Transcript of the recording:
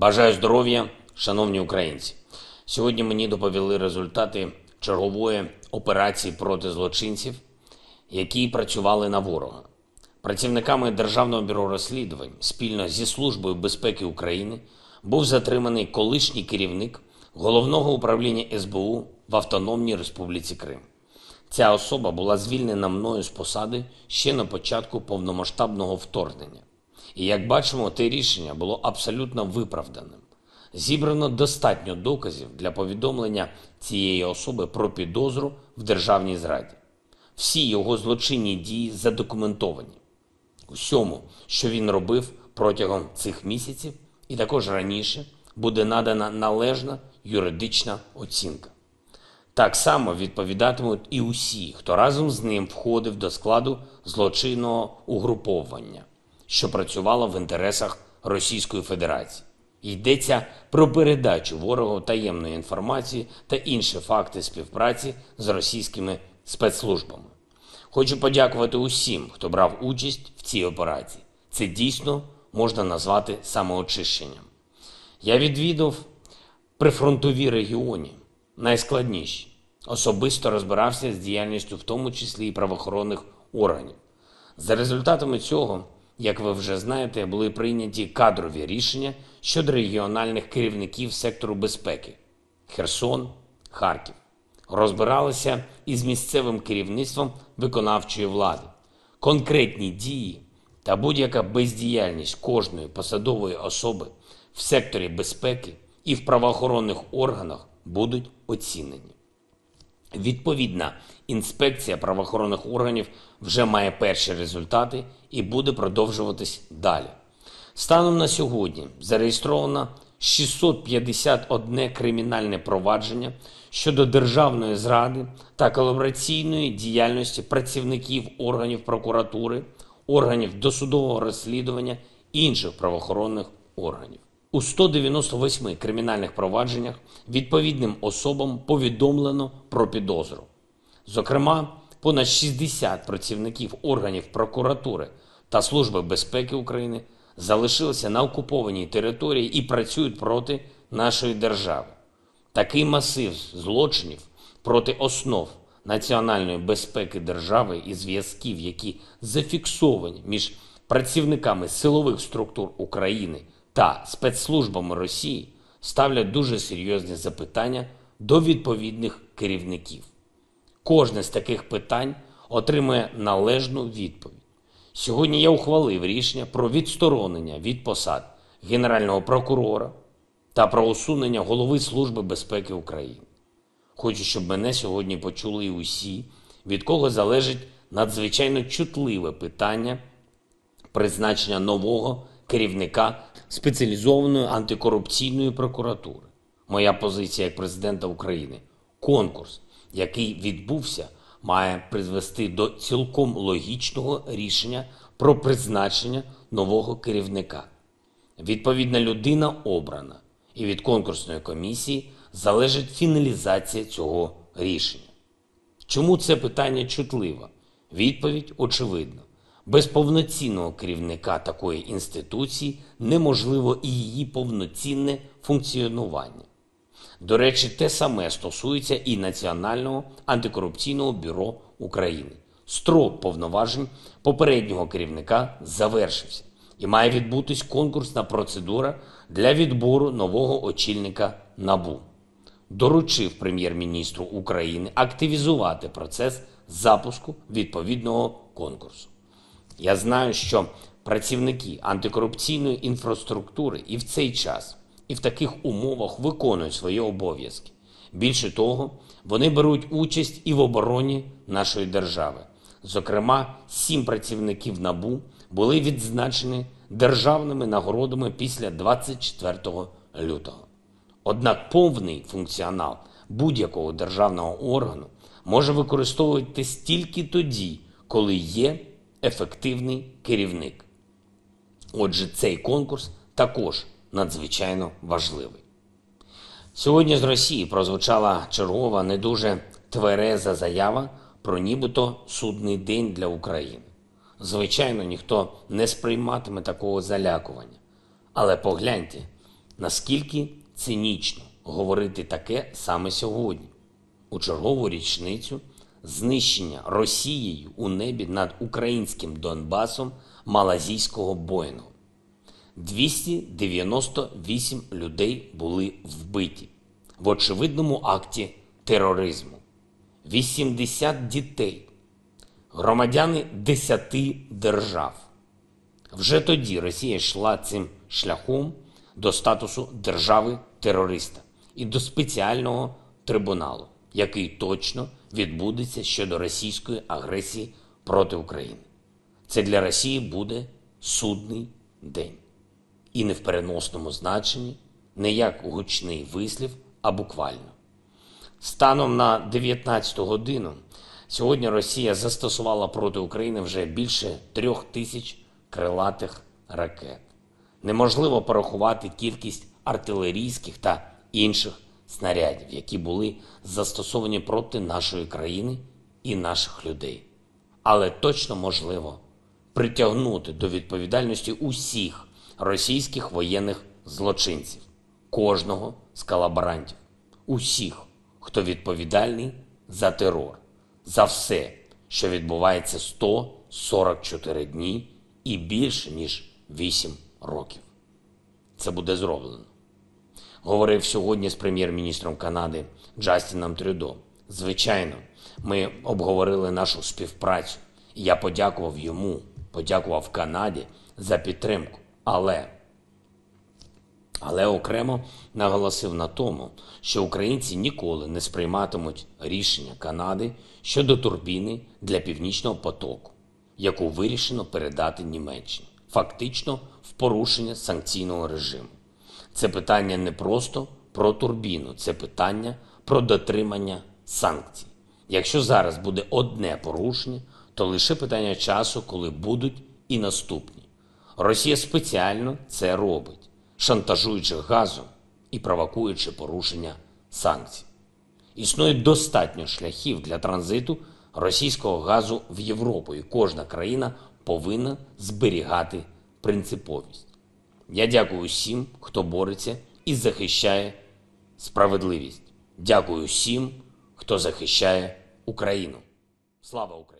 Бажаю здоров'я, шановні українці. Сьогодні мені доповіли результати чергової операції проти злочинців, які працювали на ворога. Працівниками Державного бюро розслідувань спільно зі Службою безпеки України був затриманий колишній керівник головного управління СБУ в Автономній Республіці Крим. Ця особа була звільнена мною з посади ще на початку повномасштабного вторгнення. І як бачимо, те рішення було абсолютно виправданим. Зібрано достатньо доказів для повідомлення цієї особи про підозру в державній зраді. Всі його злочинні дії задокументовані. Усьому, що він робив протягом цих місяців, і також раніше буде надана належна юридична оцінка. Так само відповідатимуть і усі, хто разом з ним входив до складу злочинного угруповання що працювала в інтересах Російської Федерації. Йдеться про передачу ворогу таємної інформації та інші факти співпраці з російськими спецслужбами. Хочу подякувати усім, хто брав участь в цій операції. Це дійсно можна назвати самоочищенням. Я відвідав прифронтові регіони, найскладніші. Особисто розбирався з діяльністю, в тому числі і правоохоронних органів. За результатами цього. Як ви вже знаєте, були прийняті кадрові рішення щодо регіональних керівників сектору безпеки Херсон, Харків. Розбиралися із місцевим керівництвом виконавчої влади. Конкретні дії та будь-яка бездіяльність кожної посадової особи в секторі безпеки і в правоохоронних органах будуть оцінені. Відповідна інспекція правоохоронних органів вже має перші результати і буде продовжуватись далі. Станом на сьогодні зареєстровано 651 кримінальне провадження щодо державної зради та колабораційної діяльності працівників органів прокуратури, органів досудового розслідування і інших правоохоронних органів. У 198 кримінальних провадженнях відповідним особам повідомлено про підозру. Зокрема, понад 60 працівників органів прокуратури та Служби безпеки України залишилися на окупованій території і працюють проти нашої держави. Такий масив злочинів проти основ національної безпеки держави і зв'язків, які зафіксовані між працівниками силових структур України та спецслужбами Росії ставлять дуже серйозні запитання до відповідних керівників. Кожне з таких питань отримує належну відповідь. Сьогодні я ухвалив рішення про відсторонення від посад Генерального прокурора та про усунення голови Служби безпеки України. Хочу, щоб мене сьогодні почули і усі, від кого залежить надзвичайно чутливе питання призначення нового керівника спеціалізованої антикорупційної прокуратури. Моя позиція як президента України конкурс, який відбувся, має призвести до цілком логічного рішення про призначення нового керівника. Відповідна людина обрана, і від конкурсної комісії залежить фіналізація цього рішення. Чому це питання чутливе? Відповідь очевидна. Без повноцінного керівника такої інституції неможливо і її повноцінне функціонування. До речі, те саме стосується і Національного антикорупційного бюро України. Строк повноважень попереднього керівника завершився і має відбутись конкурсна процедура для відбору нового очільника НАБУ. Доручив прем'єр-міністру України активізувати процес запуску відповідного конкурсу. Я знаю, що працівники антикорупційної інфраструктури і в цей час, і в таких умовах виконують свої обов'язки. Більше того, вони беруть участь і в обороні нашої держави. Зокрема, сім працівників набу були відзначені державними нагородами після 24 лютого. Однак повний функціонал будь-якого державного органу може використовуватись тільки тоді, коли є ефективний керівник. Отже, цей конкурс також надзвичайно важливий. Сьогодні з Росії прозвучала чергова не дуже твереза заява про нібито судний день для України. Звичайно, ніхто не сприйматиме такого залякування. Але погляньте, наскільки цинічно говорити таке саме сьогодні, у чергову річницю знищення Росією у небі над українським Донбасом Малазійського боїнгу. 298 людей були вбиті в очевидному акті тероризму. 80 дітей, громадяни 10 держав. Вже тоді Росія йшла цим шляхом до статусу держави-терориста і до спеціального трибуналу який точно відбудеться щодо російської агресії проти України. Це для Росії буде судний день. І не в переносному значенні, не як гучний вислів, а буквально. Станом на 19 годину сьогодні Росія застосувала проти України вже більше трьох тисяч крилатих ракет. Неможливо порахувати кількість артилерійських та інших снарядів, які були застосовані проти нашої країни і наших людей. Але точно можливо притягнути до відповідальності усіх російських воєнних злочинців, кожного з колаборантів, усіх, хто відповідальний за терор, за все, що відбувається 144 дні і більше ніж 8 років. Це буде зроблено говорив сьогодні з прем'єр-міністром Канади Джастіном Трюдо. Звичайно, ми обговорили нашу співпрацю. Я подякував йому, подякував Канаді за підтримку. Але але окремо наголосив на тому, що українці ніколи не сприйматимуть рішення Канади щодо турбіни для північного потоку, яку вирішено передати Німеччині, фактично в порушення санкційного режиму. Це питання не просто про турбіну, це питання про дотримання санкцій. Якщо зараз буде одне порушення, то лише питання часу, коли будуть і наступні. Росія спеціально це робить, шантажуючи газом і провокуючи порушення санкцій. Існує достатньо шляхів для транзиту російського газу в Європу, і кожна країна повинна зберігати принциповість. Я дякую всім, хто бореться і захищає справедливість. Дякую всім, хто захищає Україну. Слава Україні!